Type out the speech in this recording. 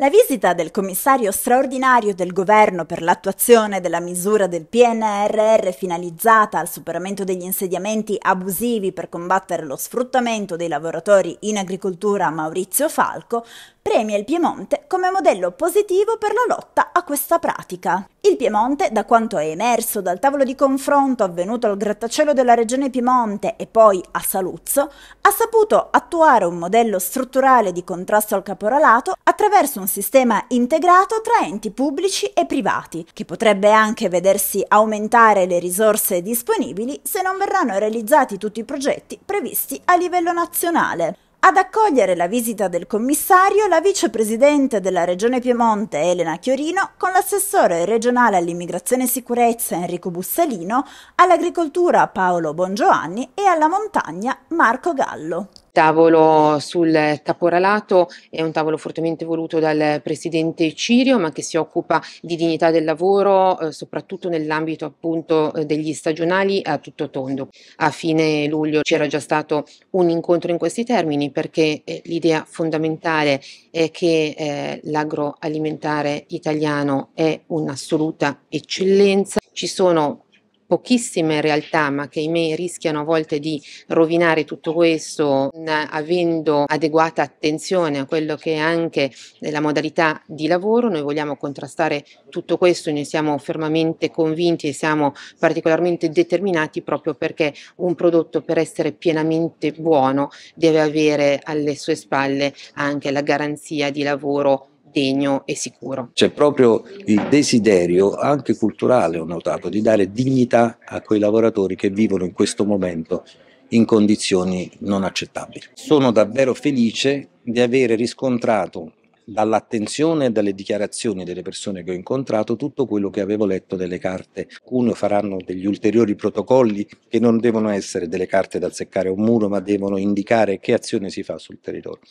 La visita del commissario straordinario del governo per l'attuazione della misura del PNRR finalizzata al superamento degli insediamenti abusivi per combattere lo sfruttamento dei lavoratori in agricoltura Maurizio Falco premia il Piemonte come modello positivo per la lotta a questa pratica. Il Piemonte, da quanto è emerso dal tavolo di confronto avvenuto al grattacielo della regione Piemonte e poi a Saluzzo, ha saputo attuare un modello strutturale di contrasto al caporalato attraverso un sistema integrato tra enti pubblici e privati, che potrebbe anche vedersi aumentare le risorse disponibili se non verranno realizzati tutti i progetti previsti a livello nazionale. Ad accogliere la visita del commissario la vicepresidente della Regione Piemonte Elena Chiorino con l'assessore regionale all'immigrazione e sicurezza Enrico Bussalino, all'agricoltura Paolo Bongioanni e alla montagna Marco Gallo tavolo sul caporalato è un tavolo fortemente voluto dal presidente Cirio, ma che si occupa di dignità del lavoro, eh, soprattutto nell'ambito appunto eh, degli stagionali a tutto tondo. A fine luglio c'era già stato un incontro in questi termini perché eh, l'idea fondamentale è che eh, l'agroalimentare italiano è un'assoluta eccellenza. Ci sono pochissime realtà, ma che ahimè rischiano a volte di rovinare tutto questo, avendo adeguata attenzione a quello che è anche eh, la modalità di lavoro. Noi vogliamo contrastare tutto questo, ne siamo fermamente convinti e siamo particolarmente determinati proprio perché un prodotto per essere pienamente buono deve avere alle sue spalle anche la garanzia di lavoro degno e sicuro. C'è proprio il desiderio, anche culturale ho notato, di dare dignità a quei lavoratori che vivono in questo momento in condizioni non accettabili. Sono davvero felice di avere riscontrato dall'attenzione e dalle dichiarazioni delle persone che ho incontrato tutto quello che avevo letto delle carte. Alcuni faranno degli ulteriori protocolli che non devono essere delle carte da seccare a un muro, ma devono indicare che azione si fa sul territorio.